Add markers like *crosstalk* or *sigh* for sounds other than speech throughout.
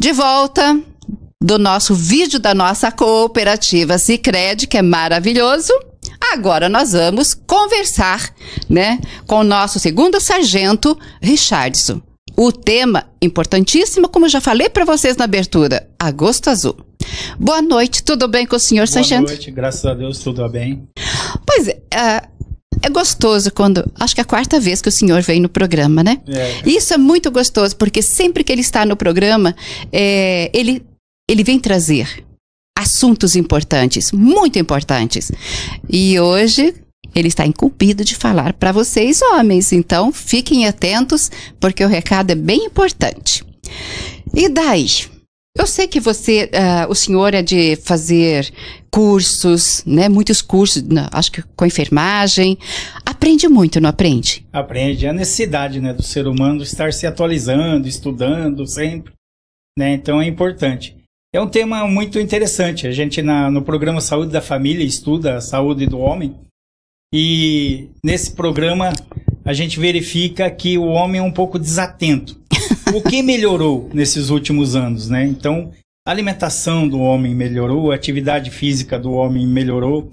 De volta do nosso vídeo da nossa cooperativa Sicredi, que é maravilhoso. Agora nós vamos conversar, né, com o nosso segundo sargento Richardson. O tema importantíssimo, como eu já falei para vocês na abertura, Agosto Azul. Boa noite, tudo bem com o senhor Boa sargento? Boa noite, graças a Deus tudo bem. Pois é, uh, é gostoso quando. Acho que é a quarta vez que o senhor vem no programa, né? É. Isso é muito gostoso, porque sempre que ele está no programa, é, ele, ele vem trazer assuntos importantes, muito importantes. E hoje. Ele está incumbido de falar para vocês, homens, então fiquem atentos, porque o recado é bem importante. E daí? Eu sei que você, uh, o senhor é de fazer cursos, né? Muitos cursos, acho que com enfermagem. Aprende muito, não aprende? Aprende. É a necessidade, né, do ser humano estar se atualizando, estudando sempre, né? Então é importante. É um tema muito interessante. A gente na, no programa Saúde da Família estuda a saúde do homem e nesse programa a gente verifica que o homem é um pouco desatento o que melhorou nesses últimos anos, né? Então, a alimentação do homem melhorou, a atividade física do homem melhorou,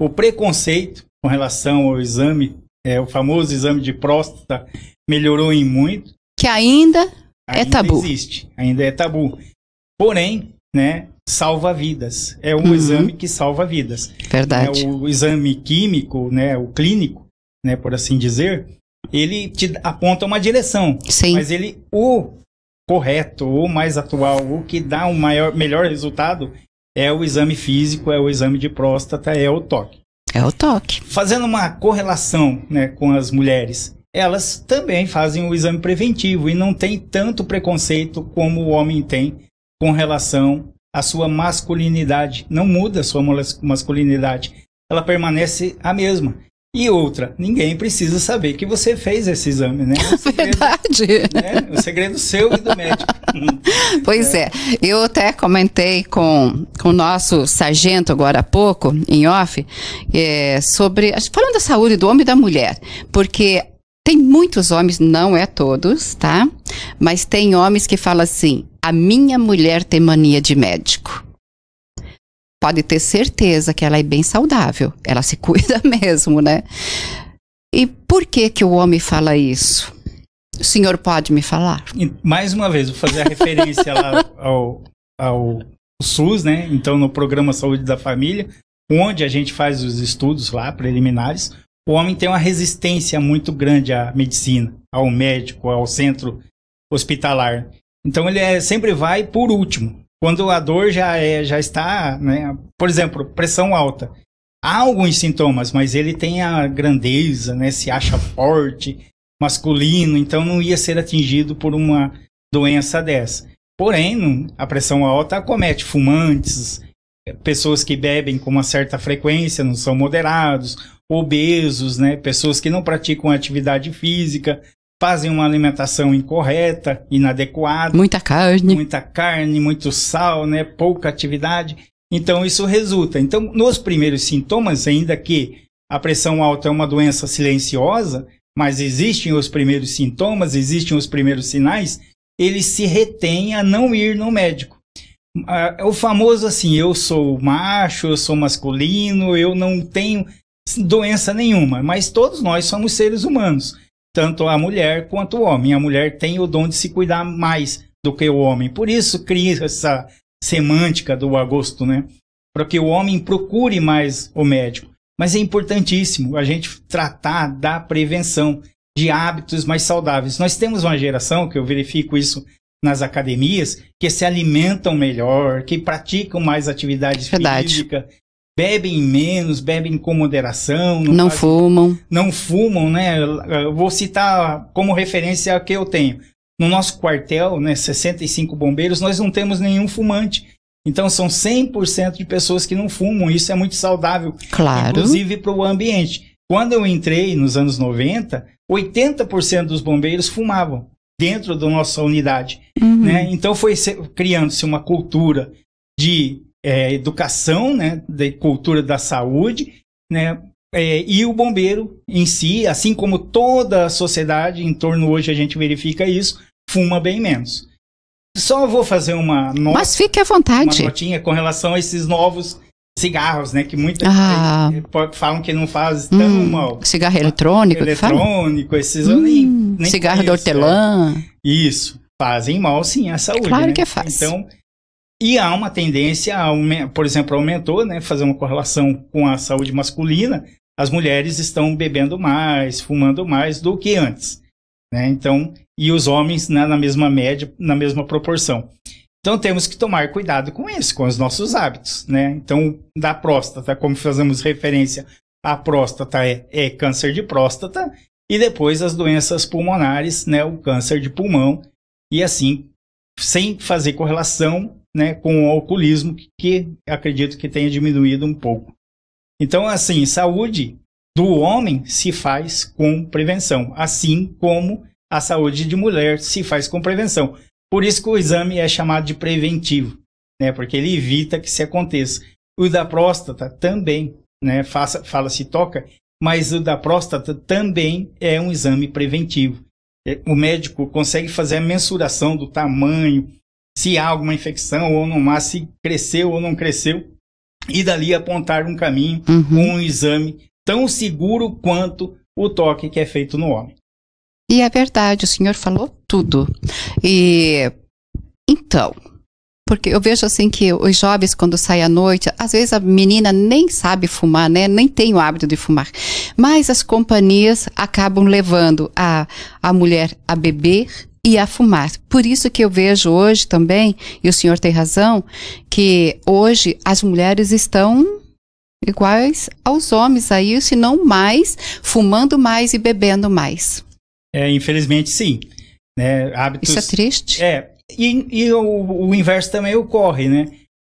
o preconceito com relação ao exame, é, o famoso exame de próstata, melhorou em muito. Que ainda, é ainda é tabu. existe, ainda é tabu. Porém, né, salva vidas. É um uhum. exame que salva vidas. Verdade. É o exame químico, né, o clínico, né, por assim dizer, ele te aponta uma direção. Sim. Mas ele, o correto, o mais atual, o que dá um maior, melhor resultado é o exame físico, é o exame de próstata, é o toque. É o toque. Fazendo uma correlação né, com as mulheres, elas também fazem o exame preventivo e não tem tanto preconceito como o homem tem com relação à sua masculinidade. Não muda a sua masculinidade, ela permanece a mesma. E outra, ninguém precisa saber que você fez esse exame, né? O *laughs* é segredo, Verdade. Né? O é segredo seu e do médico. *laughs* Pois é. é. Eu até comentei com, com o nosso sargento agora há pouco, em off, é, sobre. Falando da saúde do homem e da mulher, porque tem muitos homens, não é todos, tá? Mas tem homens que falam assim: a minha mulher tem mania de médico pode ter certeza que ela é bem saudável. Ela se *laughs* cuida mesmo, né? E por que que o homem fala isso? O senhor pode me falar? E, mais uma vez, vou fazer a referência lá *laughs* ao, ao SUS, né? Então, no programa Saúde da Família, onde a gente faz os estudos lá preliminares, o homem tem uma resistência muito grande à medicina, ao médico, ao centro hospitalar. Então ele é, sempre vai por último. Quando a dor já, é, já está, né? Por exemplo, pressão alta. Há alguns sintomas, mas ele tem a grandeza, né? Se acha forte, masculino, então não ia ser atingido por uma doença dessa. Porém, a pressão alta acomete fumantes, pessoas que bebem com uma certa frequência, não são moderados, obesos, né? Pessoas que não praticam atividade física, fazem uma alimentação incorreta, inadequada. Muita carne. Muita carne, muito sal, né? Pouca atividade. Então isso resulta. Então, nos primeiros sintomas, ainda que a pressão alta é uma doença silenciosa, mas existem os primeiros sintomas, existem os primeiros sinais, ele se retém a não ir no médico. Ah, é o famoso assim, eu sou macho, eu sou masculino, eu não tenho doença nenhuma, mas todos nós somos seres humanos tanto a mulher quanto o homem. A mulher tem o dom de se cuidar mais do que o homem. Por isso cria essa semântica do agosto, né? Para que o homem procure mais o médico. Mas é importantíssimo a gente tratar da prevenção de hábitos mais saudáveis. Nós temos uma geração, que eu verifico isso nas academias, que se alimentam melhor, que praticam mais atividade Verdade. física, bebem menos, bebem com moderação. Não, não fazem, fumam. Não fumam, né? Eu vou citar como referência o que eu tenho. No nosso quartel, né, 65 bombeiros, nós não temos nenhum fumante. Então são 100% de pessoas que não fumam. Isso é muito saudável, claro. inclusive para o ambiente. Quando eu entrei nos anos 90, 80% dos bombeiros fumavam dentro da nossa unidade. Uhum. Né? Então foi criando-se uma cultura de é, educação, né, da cultura da saúde, né, é, e o bombeiro em si, assim como toda a sociedade em torno hoje a gente verifica isso, fuma bem menos. Só vou fazer uma nota, Mas fique à vontade. Uma notinha com relação a esses novos cigarros, né? Que muita ah. Eh, falam que não faz tão hum, mal. Cigarro eletrônico, eletrônico, esses hum, eu nem, hum, nem Cigarro conheço, de é. hortelã. Né? Isso, fazem mal sim à saúde. Claro né? que faz. Então, e há uma tendência, a, por exemplo, aumentou, né? Fazer uma correlação com a saúde masculina, as mulheres estão bebendo mais, fumando mais do que antes. Né? Então, e os homens né, na mesma média, na mesma proporção. Então temos que tomar cuidado com isso, com os nossos hábitos. Né? Então, da próstata, como fazemos referência à próstata, é, é câncer de próstata, e depois as doenças pulmonares, né, o câncer de pulmão, e assim, sem fazer correlação né, com o alcoolismo, que acredito que tenha diminuído um pouco. Então, assim, saúde do homem se faz com prevenção, assim como a saúde de mulher se faz com prevenção. Por isso que o exame é chamado de preventivo, né, porque ele evita que se aconteça. O da próstata também, né, fala-se toca, mas o da próstata também é um exame preventivo. É, o médico consegue fazer a mensuração do tamanho, se há alguma infecção ou não há, se cresceu ou não cresceu, e dali apontar um caminho, uhum. um exame tão seguro quanto o toque que é feito no homem. E é verdade, o senhor falou tudo. E então, porque eu vejo assim que os jovens quando saem à noite, às vezes a menina nem sabe fumar, né? Nem tem o hábito de fumar. Mas as companhias acabam levando a, a mulher a beber, e a fumar. Por isso que eu vejo hoje também, e o senhor tem razão, que hoje as mulheres estão iguais aos homens aí, se não mais, fumando mais e bebendo mais. É, infelizmente sim. Né? Hábitos, Isso é triste. É, e, e o, o, inverso também ocorre, né?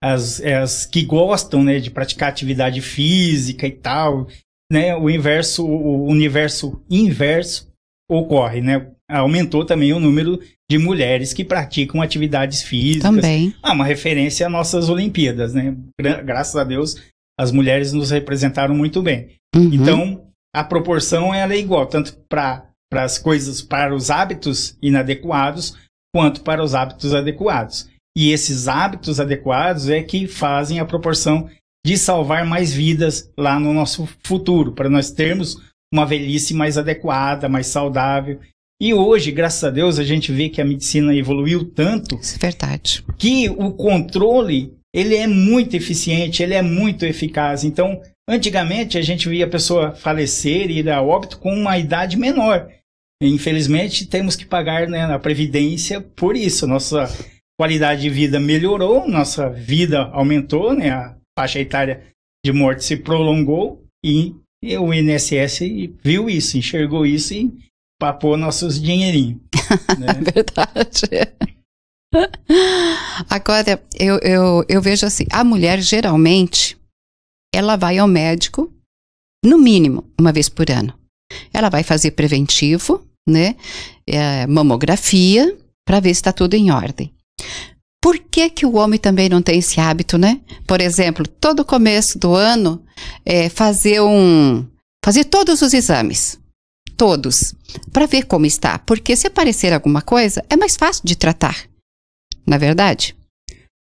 As, as que gostam né, de praticar atividade física e tal, né? O inverso, o universo inverso ocorre, né? aumentou também o número de mulheres que praticam atividades físicas. Também. Ah, uma referência às nossas Olimpíadas, né? Gra graças a Deus, as mulheres nos representaram muito bem. Uhum. Então, a proporção ela é igual, tanto para as coisas, para os hábitos inadequados, quanto para os hábitos adequados. E esses hábitos adequados é que fazem a proporção de salvar mais vidas lá no nosso futuro, para nós termos uma velhice mais adequada, mais saudável e hoje, graças a Deus, a gente vê que a medicina evoluiu tanto. Isso é verdade. Que o controle, ele é muito eficiente, ele é muito eficaz. Então, antigamente a gente via a pessoa falecer e ir a óbito com uma idade menor. Infelizmente, temos que pagar né, a previdência por isso. Nossa qualidade de vida melhorou, nossa vida aumentou, né, a faixa etária de morte se prolongou e o INSS viu isso, enxergou isso e para pôr nossos dinheirinhos. *laughs* Né? Verdade. Agora, eu, eu, eu vejo assim, a mulher geralmente, ela vai ao médico, no mínimo, uma vez por ano. Ela vai fazer preventivo, né, é, mamografia, para ver se está tudo em ordem. Por que, que o homem também não tem esse hábito, né? Por exemplo, todo começo do ano, é, fazer um... fazer todos os exames todos, para ver como está, porque se aparecer alguma coisa, é mais fácil de tratar. Na é verdade?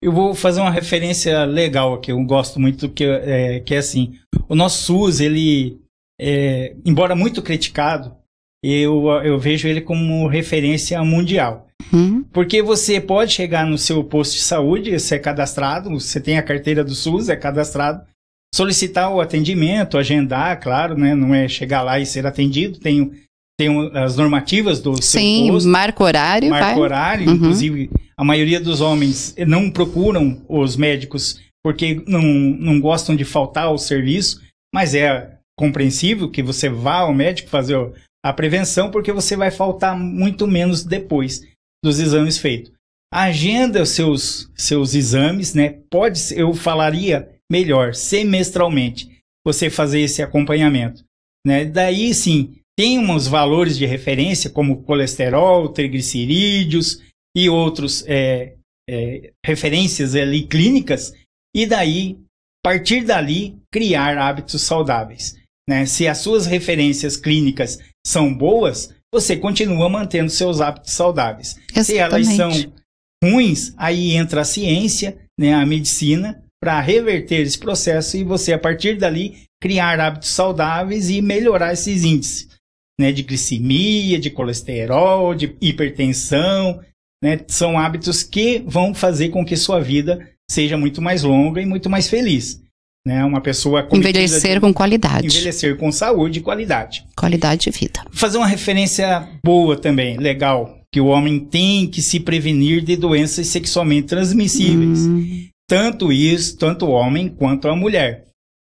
Eu vou fazer uma referência legal aqui, eu gosto muito que é, que é assim. O nosso SUS, ele, é, embora muito criticado, eu, eu vejo ele como referência mundial. Uhum. Porque você pode chegar no seu posto de saúde, você é cadastrado, você tem a carteira do SUS, é cadastrado, solicitar o atendimento, agendar, claro, né? Não é chegar lá e ser atendido, tem, tem as normativas do Sim, posto, marco horário. marco horário, uhum. inclusive a maioria dos homens não procuram os médicos porque não, não gostam de faltar ao serviço, mas é compreensível que você vá ao médico fazer a prevenção porque você vai faltar muito menos depois dos exames feitos. Agenda os seus, seus exames, né? Pode, eu falaria melhor, semestralmente, você fazer esse acompanhamento. Né? Daí sim, tem uns valores de referência, como colesterol, triglicerídeos e outros é, é, referências ali clínicas, e daí, a partir dali, criar hábitos saudáveis. Né? Se as suas referências clínicas são boas, você continua mantendo seus hábitos saudáveis. Exatamente. Se elas são ruins, aí entra a ciência, né, a medicina, para reverter esse processo e você, a partir dali, criar hábitos saudáveis e melhorar esses índices né, de glicemia, de colesterol, de hipertensão. Né, são hábitos que vão fazer com que sua vida seja muito mais longa e muito mais feliz. Né? Uma pessoa envelhecer de, com qualidade. Envelhecer com saúde e qualidade. Qualidade de vida. Fazer uma referência boa também, legal, que o homem tem que se prevenir de doenças sexualmente transmissíveis. Hum tanto isso, tanto o homem quanto a mulher.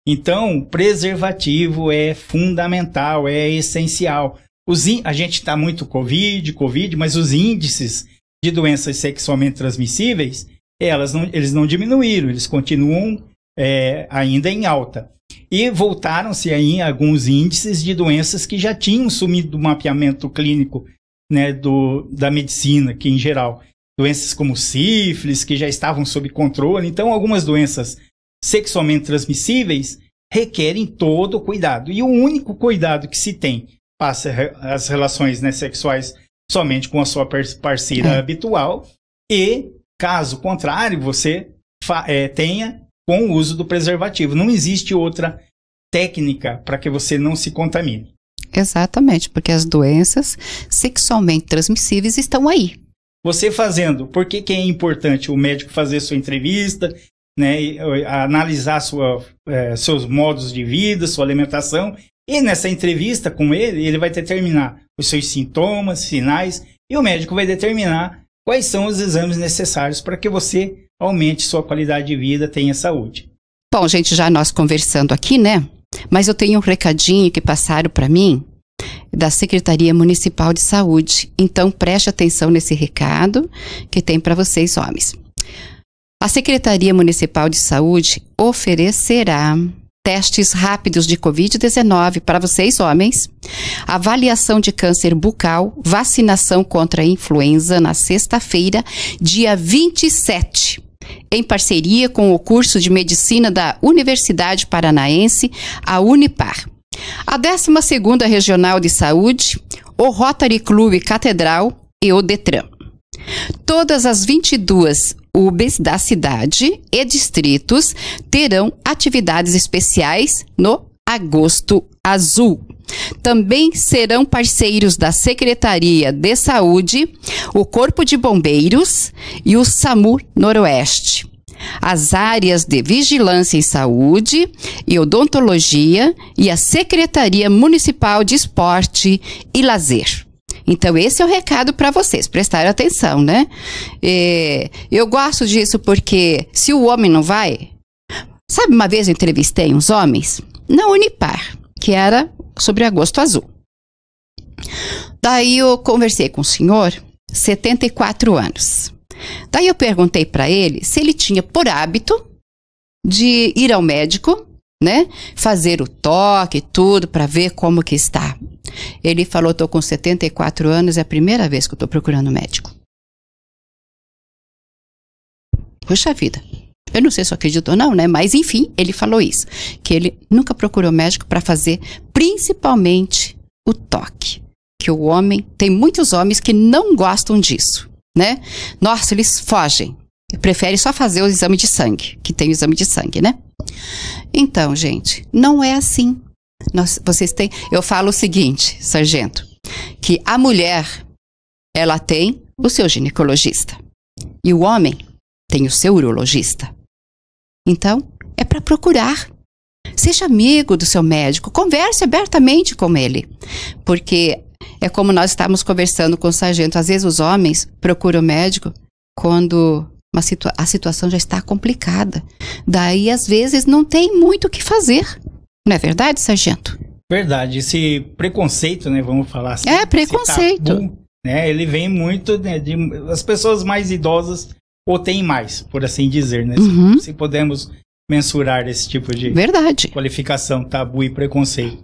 Então, preservativo é fundamental, é essencial. Os in... A gente está muito Covid, Covid, mas os índices de doenças sexualmente transmissíveis, elas não, eles não diminuíram, eles continuam é, ainda em alta. E voltaram-se aí alguns índices de doenças que já tinham sumido do mapeamento clínico né, do, da medicina, que em geral doenças como sífilis, que já estavam sob controle. Então, algumas doenças sexualmente transmissíveis requerem todo o cuidado. E o único cuidado que se tem passa as relações né, sexuais somente com a sua parceira é. habitual e, caso contrário, você é, tenha com o uso do preservativo. Não existe outra técnica para que você não se contamine. Exatamente, porque as doenças sexualmente transmissíveis estão aí. Você fazendo, por que, que é importante o médico fazer sua entrevista, né, analisar sua, é, seus modos de vida, sua alimentação, e nessa entrevista com ele, ele vai determinar os seus sintomas, sinais, e o médico vai determinar quais são os exames necessários para que você aumente sua qualidade de vida, tenha saúde. Bom, gente, já nós conversando aqui, né? Mas eu tenho um recadinho que passaram para mim da Secretaria Municipal de Saúde. Então, preste atenção nesse recado que tem para vocês, homens. A Secretaria Municipal de Saúde oferecerá testes rápidos de Covid-19 para vocês, homens, avaliação de câncer bucal, vacinação contra a influenza na sexta-feira, dia 27 em parceria com o curso de medicina da Universidade Paranaense, a Unipar. A 12 Regional de Saúde, o Rotary Clube Catedral e o Detran. Todas as 22 UBs da cidade e distritos terão atividades especiais no Agosto Azul. Também serão parceiros da Secretaria de Saúde, o Corpo de Bombeiros e o SAMU Noroeste as áreas de Vigilância e Saúde e Odontologia e a Secretaria Municipal de Esporte e Lazer. Então, esse é o recado para vocês, prestar atenção, né? E é, eu gosto disso porque se o homem não vai. Sabe, uma vez eu entrevistei uns homens na Unipar, que era sobre agosto azul. Daí eu conversei com o senhor, 74 anos. Daí eu perguntei para ele se ele tinha por hábito de ir ao médico, né? Fazer o toque, tudo, para ver como que está. Ele falou: "Tô com 74 anos, é a primeira vez que eu tô procurando médico". Puxa vida. Eu não sei se acreditou acredito ou não, né? Mas enfim, ele falou isso, que ele nunca procurou médico para fazer principalmente o toque, que o homem, tem muitos homens que não gostam disso né? Nossa, eles fogem. Prefere só fazer o exame de sangue, que tem o exame de sangue, né? Então, gente, não é assim. Nós, vocês têm. Eu falo o seguinte, sargento, que a mulher ela tem o seu ginecologista e o homem tem o seu urologista. Então, é para procurar. Seja amigo do seu médico, converse abertamente com ele, porque é como nós estávamos conversando com o sargento. Às vezes os homens procuram o médico quando situa a situação já está complicada. Daí, às vezes, não tem muito o que fazer. Não é verdade, sargento? Verdade. Esse preconceito, né? Vamos falar assim. É, preconceito. Tabu, né, ele vem muito né, de. As pessoas mais idosas ou têm mais, por assim dizer, né? Uhum. Se, se podemos mensurar esse tipo de Verdade. qualificação, tabu e preconceito.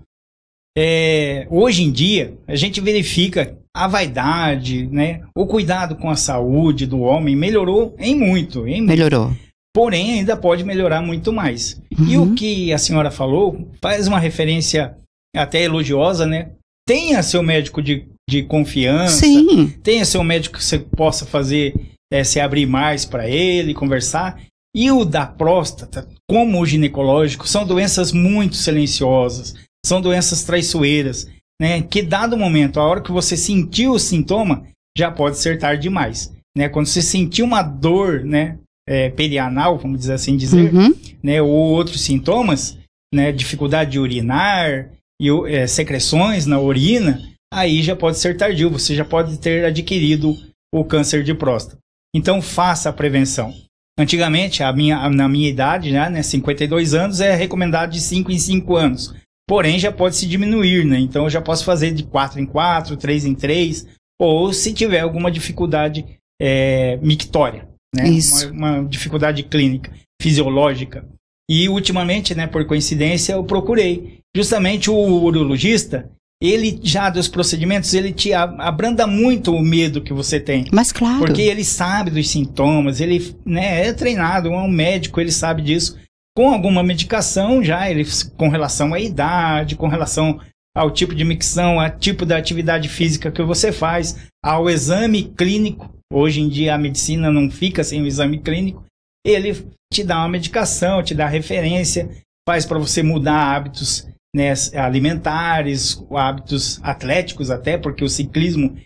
É, hoje em dia, a gente verifica a vaidade, né? O cuidado com a saúde do homem melhorou em muito. Em melhorou. Muito. Porém, ainda pode melhorar muito mais. Uhum. E o uhum. que a senhora falou faz uma referência até elogiosa, né? Tenha seu médico de, de confiança. Sim. Tenha seu médico que você possa fazer, é, se abrir mais para ele, conversar. E o da próstata, como o ginecológico, são doenças muito silenciosas são doenças traiçoeiras, né? Que dado momento, a hora que você sentiu o sintoma, já pode ser tarde demais, né? Quando você sentir uma dor, né, é, perianal, vamos dizer assim dizer, uhum. né, ou outros sintomas, né, dificuldade de urinar e é, secreções na urina, aí já pode ser tardio, você já pode ter adquirido o câncer de próstata. Então faça a prevenção. Antigamente, a minha, a, na minha idade, né, né, 52 anos, é recomendado de 5 em 5 anos porém já pode se diminuir, né? Então eu já posso fazer de 4 em 4, 3 em 3, ou se tiver alguma dificuldade é, mictória, né? Isso. Uma, uma dificuldade clínica, fisiológica. E ultimamente, né, por coincidência, eu procurei justamente o urologista, ele já dos procedimentos, ele te abranda muito o medo que você tem. Mas claro. Porque ele sabe dos sintomas, ele né, é treinado, é um médico, ele sabe disso com alguma medicação já, ele, com relação à idade, com relação ao tipo de micção, ao tipo da atividade física que você faz, ao exame clínico. Hoje em dia a medicina não fica sem o exame clínico. Ele te dá uma medicação, te dá referência, faz para você mudar hábitos né, alimentares, hábitos atléticos até, porque o ciclismo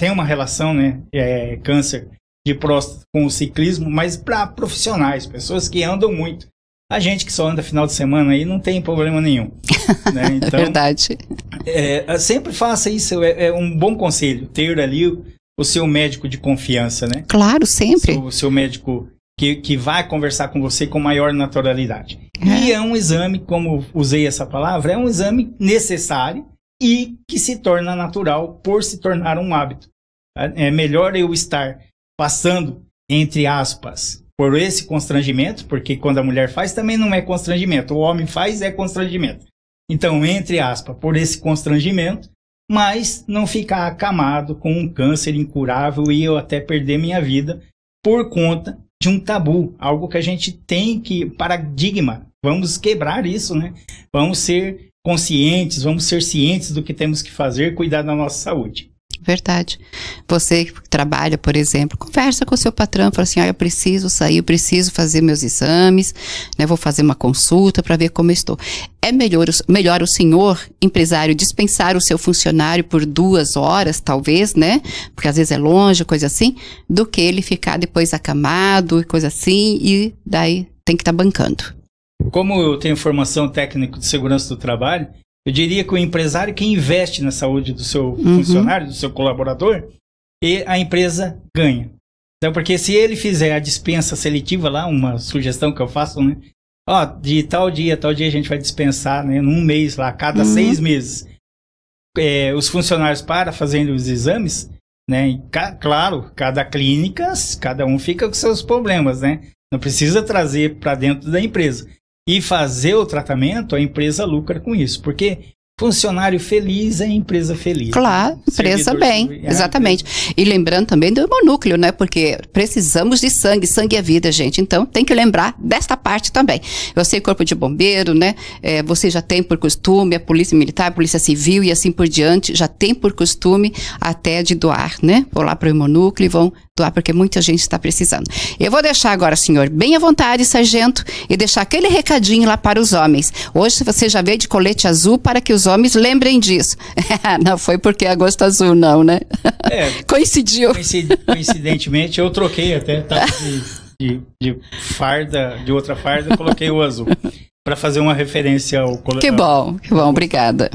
tem uma relação, né, é, câncer de próstata com o ciclismo, mas para profissionais, pessoas que andam muito. A gente que só anda final de semana aí não tem problema nenhum. *laughs* Né? Então, Verdade. É, é, sempre faça isso, é, é, um bom conselho. Ter ali o, o, seu médico de confiança, né? Claro, sempre. O seu, o seu médico que, que vai conversar com você com maior naturalidade. É. E é um exame, como usei essa palavra, é um exame necessário e que se torna natural por se tornar um hábito. É, é melhor eu estar passando, entre aspas, por esse constrangimento, porque quando a mulher faz também não é constrangimento, o homem faz é constrangimento. Então, entre aspas, por esse constrangimento, mas não ficar acamado com um câncer incurável e eu até perder minha vida por conta de um tabu, algo que a gente tem que paradigma. Vamos quebrar isso, né? Vamos ser conscientes, vamos ser cientes do que temos que fazer, cuidar da nossa saúde verdade. Você que trabalha, por exemplo, conversa com o seu patrão, fala assim: olha, ah, eu preciso sair, eu preciso fazer meus exames, né? Vou fazer uma consulta para ver como estou. É melhor, melhor o senhor, empresário, dispensar o seu funcionário por duas horas, talvez, né? Porque às vezes é longe, coisa assim, do que ele ficar depois acamado e coisa assim, e daí tem que estar tá bancando. Como eu tenho formação técnica de segurança do trabalho, eu diria que o empresário que investe na saúde do seu uhum. funcionário, do seu colaborador, e a empresa ganha. Então, porque se ele fizer a dispensa seletiva lá, uma sugestão que eu faço, né? Ó, de tal dia, tal dia a gente vai dispensar, né? Num mês lá, cada uhum. seis meses. É, os funcionários para fazendo os exames, né? Ca claro, cada clínica, cada um fica com seus problemas, né? Não precisa trazer para dentro da empresa e fazer o tratamento, a empresa lucra com isso, porque funcionário feliz é empresa feliz. Claro, empresa bem, é exatamente. Empresa. E lembrando também do hemonúcleo, né? Porque precisamos de sangue, sangue é vida, gente. Então tem que lembrar desta parte também. Eu sei corpo de bombeiro, né? É, você já tem por costume, a polícia militar, a polícia civil e assim por diante, já tem por costume até de doar, né? Vou lá para o hemonúcleo e vão doar, porque muita gente está precisando. Eu vou deixar agora, senhor, bem à vontade, sargento, e deixar aquele recadinho lá para os homens. Hoje você já veio de colete azul para que os homens lembrem disso. *laughs* não foi porque é agosto azul, não, né? É, *laughs* Coincidiu. Coincidentemente, eu troquei até, tá? *laughs* De, de, farda, de outra farda, coloquei o azul. para fazer uma referência ao colete. Que bom, que bom, uhum. obrigada.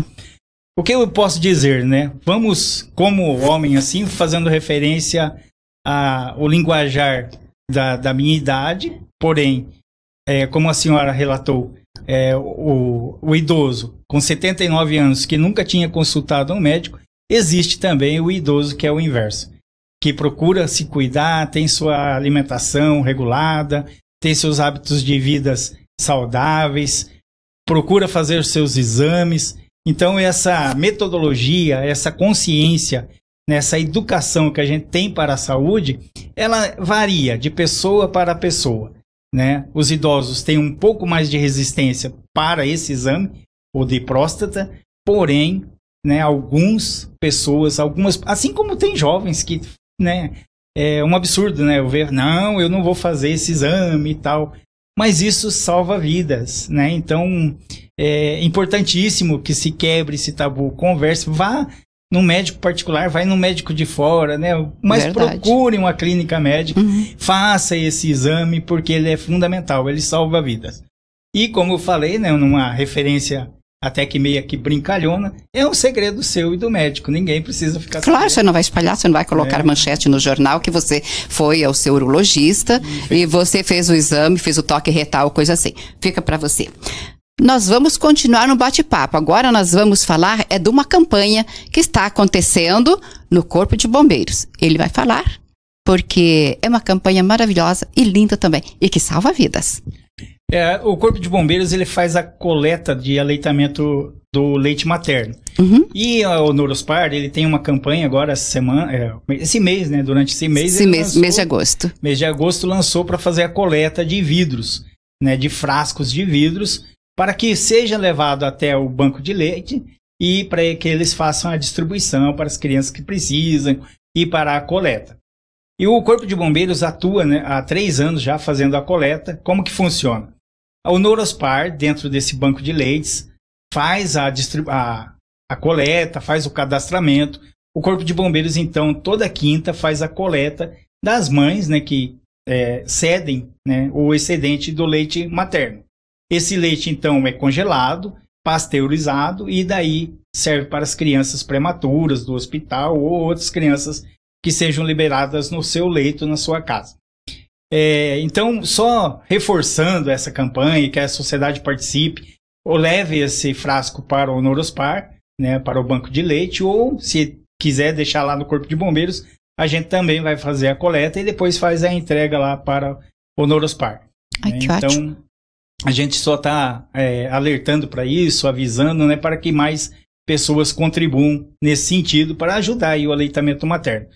O que eu posso dizer, né? Vamos, como homem assim, fazendo referência a, o linguajar da, da minha idade, porém, é, como a senhora relatou, é, o, o, idoso com 79 anos que nunca tinha consultado um médico, existe também o idoso que é o inverso, que procura se cuidar, tem sua alimentação regulada, tem seus hábitos de vidas saudáveis, procura fazer seus exames. Então, essa metodologia, essa consciência nessa educação que a gente tem para a saúde, ela varia de pessoa para pessoa. Né? Os idosos têm um pouco mais de resistência para esse exame, ou de próstata, porém, né, algumas pessoas, algumas, assim como tem jovens que, né, é um absurdo, né, eu ver, não, eu não vou fazer esse exame e tal, mas isso salva vidas, né? Então é importantíssimo que se quebre esse tabu, converse, vá no médico particular, vai no médico de fora, né? Mas Verdade. procure uma clínica médica, uhum. faça esse exame, porque ele é fundamental, ele salva vidas. E como eu falei, né, numa referência até que meia que brincalhona, é um segredo seu e do médico. Ninguém precisa ficar. Claro, sabendo. você não vai espalhar, você não vai colocar é. manchete no jornal que você foi ao seu urologista uhum. e você fez o exame, fez o toque retal, coisa assim. Fica para você. Nós vamos continuar no bate-papo. Agora nós vamos falar é de uma campanha que está acontecendo no Corpo de Bombeiros. Ele vai falar porque é uma campanha maravilhosa e linda também e que salva vidas. É, o Corpo de Bombeiros ele faz a coleta de aleitamento do leite materno. Uhum. E o Norospar ele tem uma campanha agora essa semana, é, esse mês, né? Durante esse mês. Esse mês, lançou, mês de agosto. Mês de agosto lançou para fazer a coleta de vidros, né? De frascos de vidros para que seja levado até o banco de leite e para que eles façam a distribuição para as crianças que precisam e para a coleta. E o Corpo de Bombeiros atua né, há três anos já fazendo a coleta. Como que funciona? O Norospar, dentro desse banco de leites, faz a, a, a coleta, faz o cadastramento. O Corpo de Bombeiros, então, toda quinta faz a coleta das mães né, que é, cedem né, o excedente do leite materno. Esse leite, então, é congelado, pasteurizado e daí serve para as crianças prematuras do hospital ou outras crianças que sejam liberadas no seu leito, na sua casa. É, então, só reforçando essa campanha, que a sociedade participe, ou leve esse frasco para o Norospar, né, para o banco de leite, ou se quiser deixar lá no Corpo de Bombeiros, a gente também vai fazer a coleta e depois faz a entrega lá para o Norospar. Ai, né? então, ótimo. A gente só está é, alertando para isso, avisando, né, para que mais pessoas contribuam nesse sentido para ajudar o aleitamento materno.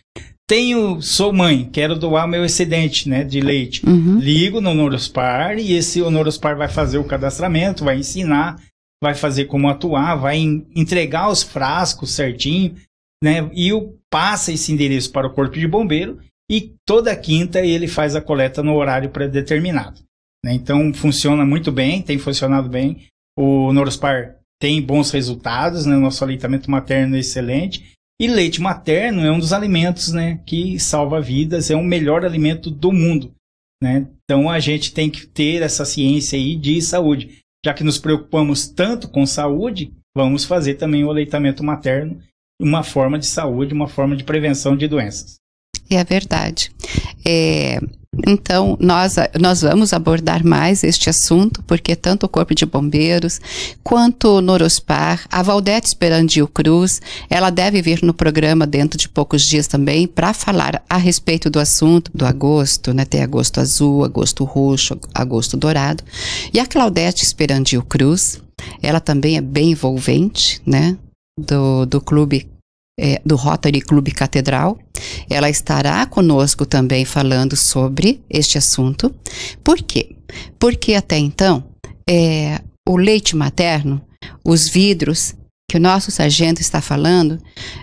Tenho, sou mãe, quero doar meu excedente né, de leite. Uhum. Ligo no Par e esse Par vai fazer o cadastramento, vai ensinar, vai fazer como atuar, vai em, entregar os frascos certinho, né? E o, passa esse endereço para o corpo de bombeiro e toda quinta ele faz a coleta no horário predeterminado. Né? Então funciona muito bem, tem funcionado bem. O Norospar tem bons resultados, né? o nosso aleitamento materno é excelente. E leite materno é um dos alimentos né, que salva vidas, é o melhor alimento do mundo. Né? Então a gente tem que ter essa ciência aí de saúde. Já que nos preocupamos tanto com saúde, vamos fazer também o aleitamento materno uma forma de saúde, uma forma de prevenção de doenças. É verdade. É, então, nós, nós vamos abordar mais este assunto, porque tanto o Corpo de Bombeiros quanto o Norospar, a Valdete Esperandio Cruz, ela deve vir no programa dentro de poucos dias também para falar a respeito do assunto do agosto, né? Tem agosto azul, agosto roxo, agosto dourado. E a Claudete Esperandio Cruz, ela também é bem envolvente, né? Do, do clube é, do Rotary Clube Catedral. Ela estará conosco também falando sobre este assunto. Por quê? Porque até então, é, o leite materno, os vidros que o nosso sargento está falando,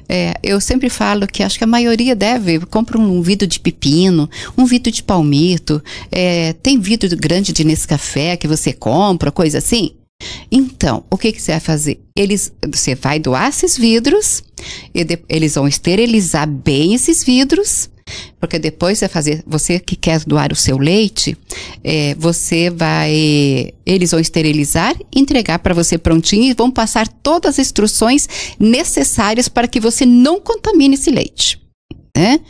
é, eu sempre falo que acho que a maioria deve, compra um vidro de pepino, um vidro de palmito, é, tem vidro grande de Nescafé que você compra, coisa assim. Então, o que, que você vai fazer? Eles, você vai doar esses vidros, de, eles vão esterilizar bem esses vidros, porque depois você fazer, você que quer doar o seu leite, é, você vai, eles vão esterilizar, entregar para você prontinho e vão passar todas as instruções necessárias para que você não contamine esse leite, né?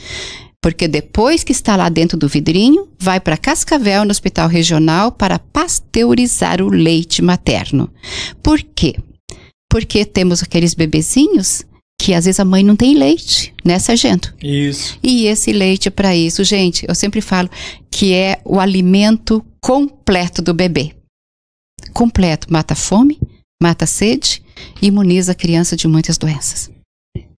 porque depois que está lá dentro do vidrinho, vai para Cascavel no Hospital Regional para pasteurizar o leite materno. Por quê? Porque temos aqueles bebezinhos que às vezes a mãe não tem leite, né, sargento? Isso. E esse leite para isso, gente, eu sempre falo que é o alimento completo do bebê. Completo, mata a fome, mata a sede, imuniza a criança de muitas doenças.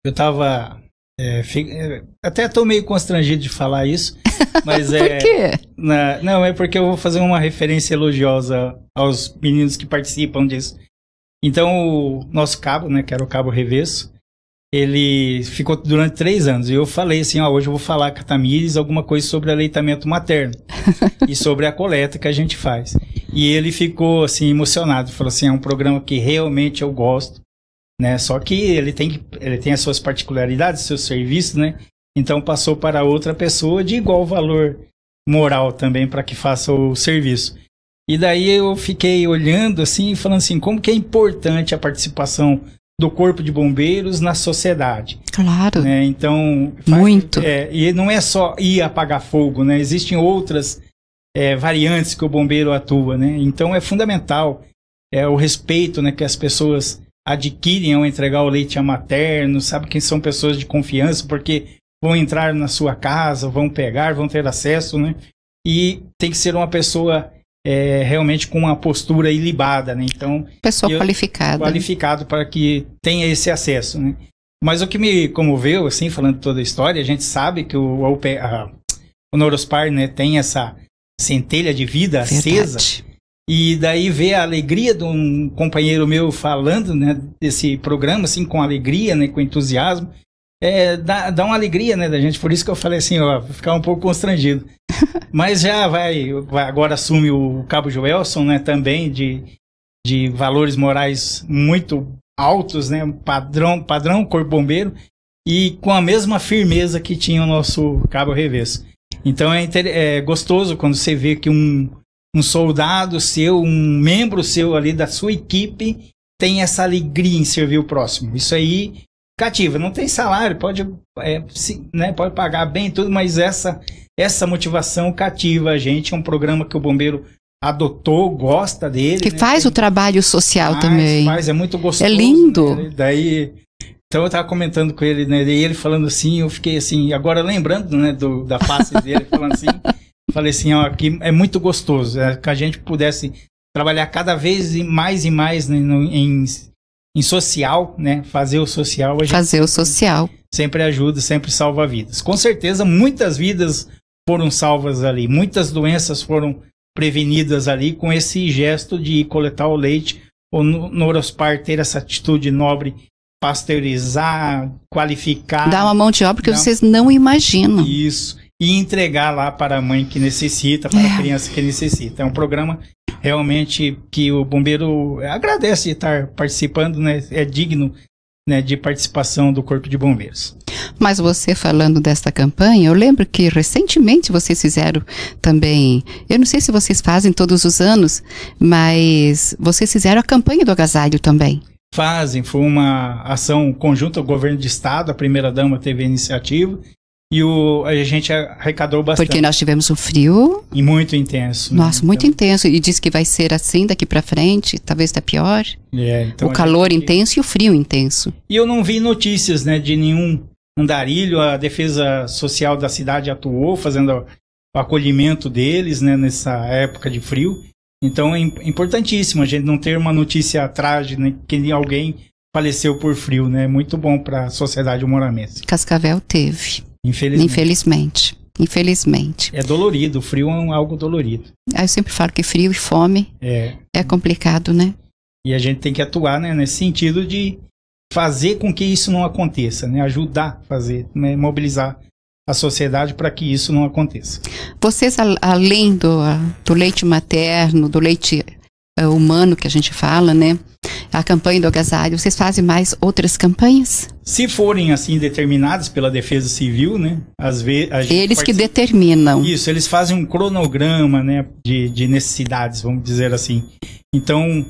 Eu estava é, é, até estou meio constrangido de falar isso, *laughs* mas é. Por quê? Na, não, é porque eu vou fazer uma referência elogiosa aos meninos que participam disso. Então, o nosso cabo, né, que era o cabo reverso, ele ficou durante três anos. E eu falei assim: ó, hoje eu vou falar com a Tamires alguma coisa sobre aleitamento materno *laughs* e sobre a coleta que a gente faz. E ele ficou assim, emocionado. Falou assim: é um programa que realmente eu gosto né? Só que ele tem, ele tem as suas particularidades, seus serviços, né? Então passou para outra pessoa de igual valor moral também para que faça o serviço. E daí eu fiquei olhando assim, falando assim, como que é importante a participação do corpo de bombeiros na sociedade. Claro. Né? Então muito. É, e não é só ir apagar fogo, né? Existem outras é, variantes que o bombeiro atua, né? Então é fundamental é, o respeito, né, que as pessoas adquirem ao entregar o leite a materno, sabe quem são pessoas de confiança, porque vão entrar na sua casa, vão pegar, vão ter acesso, né? E tem que ser uma pessoa é, realmente com uma postura ilibada, né? Então, pessoa eu, qualificada, né? qualificado para que tenha esse acesso, né? Mas o que me comoveu, assim, falando toda a história, a gente sabe que o, a, o né, tem essa centelha de vida Verdade. acesa e daí ver a alegria de um companheiro meu falando né, desse programa, assim, com alegria, né, com entusiasmo, é, dá, dá uma alegria, né, da gente. Por isso que eu falei assim, ó, ficar um pouco constrangido. *laughs* Mas já vai, vai agora assume o Cabo Joelson, né, também de, de valores morais muito altos, né, padrão, padrão corpo bombeiro, e com a mesma firmeza que tinha o nosso Cabo Revesso. Então é, é gostoso quando você vê que um um soldado seu, um membro seu ali da sua equipe tem essa alegria em servir o próximo. Isso aí cativa, não tem salário, pode, é, sim, né, pode pagar bem tudo, mas essa essa motivação cativa a gente. É um programa que o bombeiro adotou, gosta dele. Que né? faz o trabalho social faz, também. Faz, é muito gostoso. É lindo. Né? Daí então eu estava comentando com ele, né? E ele falando assim, eu fiquei assim, agora lembrando, né, do, da face dele falando assim, Falei assim, ó, aqui é muito gostoso. É, que a gente pudesse trabalhar cada vez mais e mais né, no, em, em, social, né? Fazer o social. Fazer o social. Sempre ajuda, sempre salva vidas. Com certeza, muitas vidas foram salvas ali. Muitas doenças foram prevenidas ali com esse gesto de coletar o leite ou no, no ter essa atitude nobre pasteurizar, qualificar. Dar uma mão de obra que não. vocês não imaginam. Isso e entregar lá para a mãe que necessita, para a é. criança que necessita. É um programa realmente que o bombeiro agradece estar participando, né? É digno né, de participação do Corpo de Bombeiros. Mas você falando desta campanha, eu lembro que recentemente vocês fizeram também, eu não sei se vocês fazem todos os anos, mas vocês fizeram a campanha do agasalho também. Fazem, foi uma ação conjunta, o governo de estado, a primeira dama teve a iniciativa, e o, a gente arrecadou bastante. Porque nós tivemos um frio. E muito intenso. Né? Nossa, muito então, intenso. E diz que vai ser assim daqui para frente, talvez até tá pior. É, então o calor gente... intenso e o frio intenso. E eu não vi notícias, né, de nenhum andarilho. A defesa social da cidade atuou fazendo o acolhimento deles, né, nessa época de frio. Então é, é importantíssimo a gente não ter uma notícia atrás de né, que alguém faleceu por frio, né? É muito bom para a sociedade moramense. Cascavel teve. Infelizmente. Infelizmente. Infelizmente. É dolorido, o frio é um, algo dolorido. Aí ah, eu sempre falo que frio e fome é, é complicado, né? E a gente tem que atuar né, nesse sentido de fazer com que isso não aconteça, né? ajudar a fazer, né? mobilizar a sociedade para que isso não aconteça. Vocês, além do, do leite materno, do leite é, humano que a gente fala, né? A campanha do agasalho, vocês fazem mais outras campanhas? Se forem assim determinadas pela Defesa Civil, né? Às vezes eles que determinam. Isso, eles fazem um cronograma, né? De, de necessidades, vamos dizer assim. Então,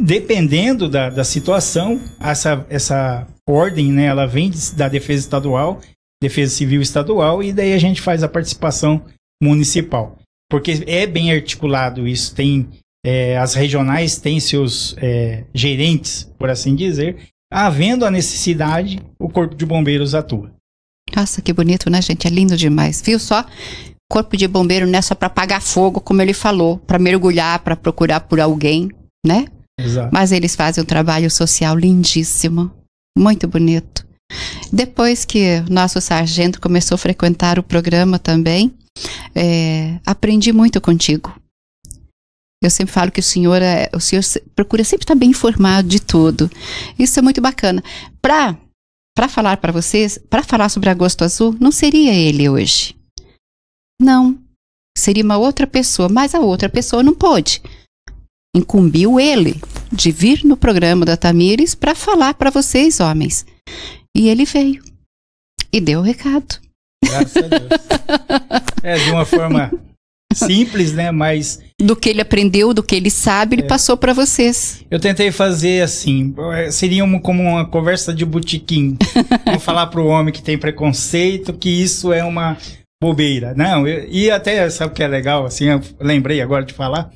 dependendo da, da situação, essa, essa ordem, né? Ela vem da Defesa Estadual, Defesa Civil Estadual e daí a gente faz a participação municipal porque é bem articulado isso, tem é, as regionais têm seus é, gerentes, por assim dizer. Havendo a necessidade, o Corpo de Bombeiros atua. Nossa, que bonito, né, gente? É lindo demais. Viu só? Corpo de bombeiro não é só para apagar fogo, como ele falou, para mergulhar, para procurar por alguém, né? Exato. Mas eles fazem um trabalho social lindíssimo, muito bonito. Depois que nosso sargento começou a frequentar o programa também, é, aprendi muito contigo. Eu sempre falo que o senhor, é, o senhor procura sempre estar bem informado de tudo. Isso é muito bacana. Para para falar para vocês, para falar sobre Agosto Azul, não seria ele hoje. Não. Seria uma outra pessoa, mas a outra pessoa não pôde. Incumbiu ele de vir no programa da Tamires para falar para vocês, homens. E ele veio e deu o recado. Graças a Deus. *laughs* é, de uma forma simples, né? Mas do que ele aprendeu, do que ele sabe, ele é. passou para vocês. Eu tentei fazer assim, é, seria uma, como uma conversa de botequim. *laughs* Vou falar para o homem que tem preconceito que isso é uma bobeira. Não, eu, e até sabe o que é legal assim, eu lembrei agora de falar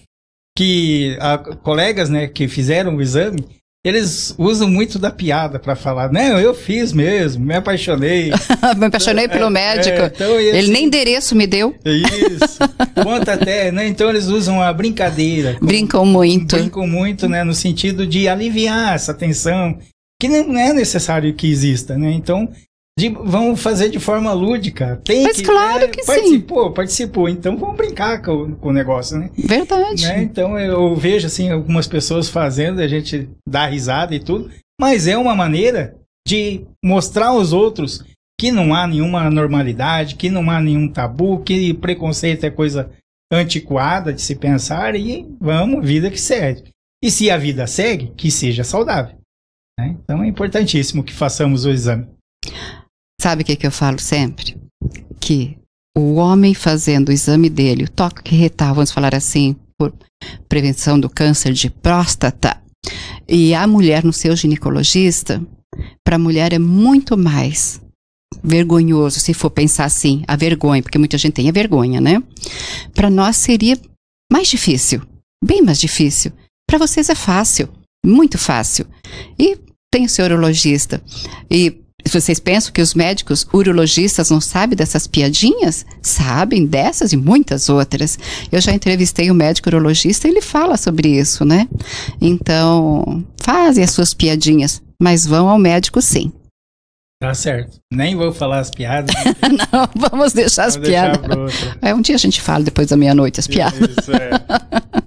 que a, colegas, né, que fizeram o exame eles usam muito da piada para falar, não, eu fiz mesmo, me apaixonei. *laughs* me apaixonei pelo é, médico. É, então Ele assim nem endereço me deu. Isso. Conta até, né? Então eles usam a brincadeira. *laughs* Brincam muito. Brincam muito, né? No sentido de aliviar essa tensão, que não é necessário que exista, né? Então de, vamos fazer de forma lúdica. Tem Mas que, claro né, que participou, sim. Participou, então vamos brincar com, com o negócio, né? Verdade. Né? Então eu vejo assim algumas pessoas fazendo, a gente dá risada e tudo, mas é uma maneira de mostrar aos outros que não há nenhuma normalidade, que não há nenhum tabu, que preconceito é coisa antiquada de se pensar e vamos, vida que segue. E se a vida segue, que seja saudável. Né? Então é importantíssimo que façamos o exame. Sabe o que, que eu falo sempre? Que o homem fazendo o exame dele, o toque retal, vamos falar assim, por prevenção do câncer de próstata, e a mulher no seu ginecologista, para a mulher é muito mais vergonhoso, se for pensar assim, a vergonha, porque muita gente tem a vergonha, né? Para nós seria mais difícil, bem mais difícil. Para vocês é fácil, muito fácil. E tem o seu urologista. E vocês pensam que os médicos urologistas não sabem dessas piadinhas? Sabem dessas e muitas outras. Eu já entrevistei um médico urologista e ele fala sobre isso, né? Então, fazem as suas piadinhas, mas vão ao médico sim. Tá certo. Nem vou falar as piadas. *laughs* não, vamos deixar vamos as deixar piadas. É, um dia a gente fala depois da meia-noite as piadas. Isso, é.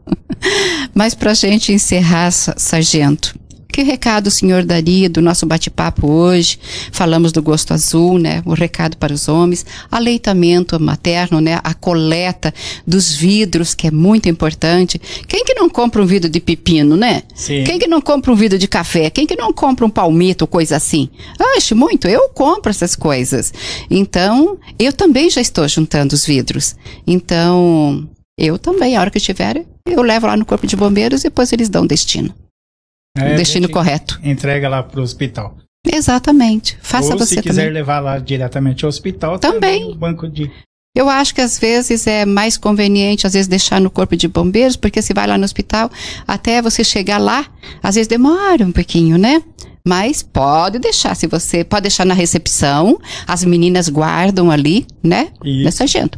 *laughs* mas pra gente encerrar, sargento, que recado o senhor daria do nosso bate-papo hoje? Falamos do gosto azul, né? O recado para os homens, aleitamento materno, né? A coleta dos vidros, que é muito importante. Quem que não compra um vidro de pepino, né? Sim. Quem que não compra um vidro de café? Quem que não compra um palmito, coisa assim? Acho muito, eu compro essas coisas. Então, eu também já estou juntando os vidros. Então, eu também, a hora que eu tiver, eu levo lá no corpo de bombeiros e depois eles dão destino. É, o destino correto. Entrega lá para o hospital. Exatamente. Faça Ou, você se quiser também. levar lá diretamente ao hospital, também. banco de eu acho que às vezes é mais conveniente, às vezes, deixar no corpo de bombeiros, porque se vai lá no hospital, até você chegar lá, às vezes demora um pouquinho, né? Mas pode deixar, se você pode deixar na recepção, as meninas guardam ali, né? Isso. Nessa é agenda.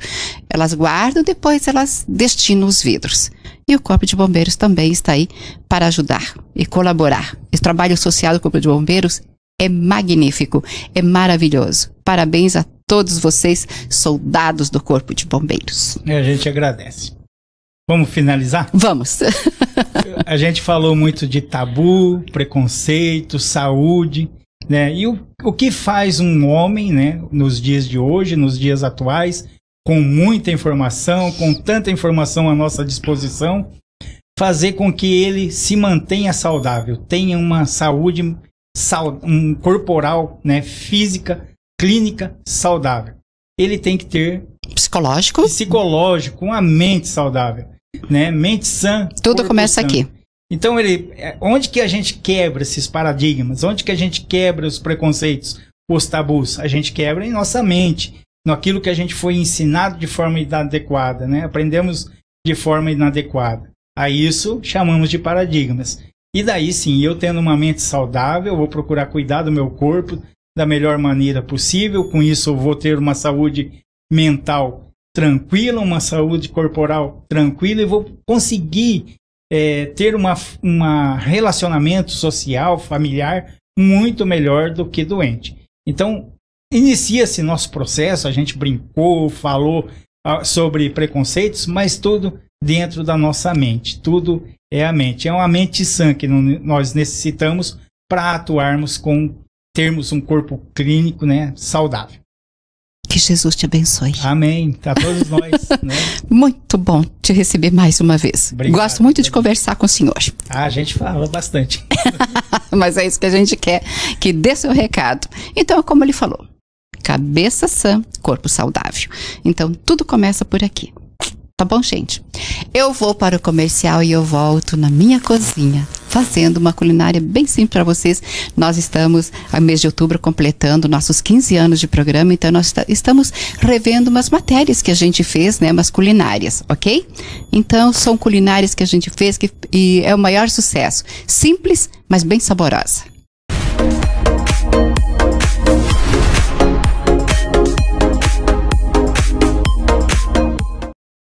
Elas guardam, depois elas destinam os vidros. E o Corpo de Bombeiros também está aí para ajudar e colaborar. Esse trabalho social do Corpo de Bombeiros é magnífico, é maravilhoso. Parabéns a todos vocês, soldados do Corpo de Bombeiros. E a gente agradece. Vamos finalizar? Vamos. *laughs* a gente falou muito de tabu, preconceito, saúde, né? E o, o que faz um homem, né, nos dias de hoje, nos dias atuais, com muita informação, com tanta informação à nossa disposição, fazer com que ele se mantenha saudável, tenha uma saúde sal, um corporal, né, física, clínica saudável. Ele tem que ter psicológico, psicológico, uma mente saudável né? Mente sã. Tudo começa sã. aqui. Então ele, é, onde que a gente quebra esses paradigmas? Onde que a gente quebra os preconceitos, os tabus? A gente quebra em nossa mente, naquilo que a gente foi ensinado de forma inadequada, né? Aprendemos de forma inadequada. A isso chamamos de paradigmas. E daí sim, eu tendo uma mente saudável, vou procurar cuidar do meu corpo da melhor maneira possível. Com isso, eu vou ter uma saúde mental tranquila, uma saúde corporal tranquila, e vou conseguir é, ter um uma relacionamento social, familiar muito melhor do que doente. Então, inicia-se nosso processo, a gente brincou, falou ah, sobre preconceitos, mas tudo dentro da nossa mente, tudo é a mente. É uma mente sã que não, nós necessitamos para atuarmos com termos um corpo clínico, né, saudável. Que Jesus te abençoe. Amém. A todos nós. *laughs* Né? muito bom te receber mais uma vez. Obrigado, Gosto muito de conversar com o senhor. Ah, a gente fala bastante. *laughs* Mas é isso que a gente quer, que dê seu recado. Então, como ele falou, cabeça sã, corpo saudável. Então, tudo começa por aqui. Tá bom, gente? Eu vou para o comercial e eu volto na minha cozinha, fazendo uma culinária bem simples para vocês. Nós estamos, a mês de outubro, completando nossos 15 anos de programa, então nós estamos revendo umas matérias que a gente fez, né? Umas culinárias, ok? Então, são culinárias que a gente fez que, e é o maior sucesso. Simples, mas bem saborosa.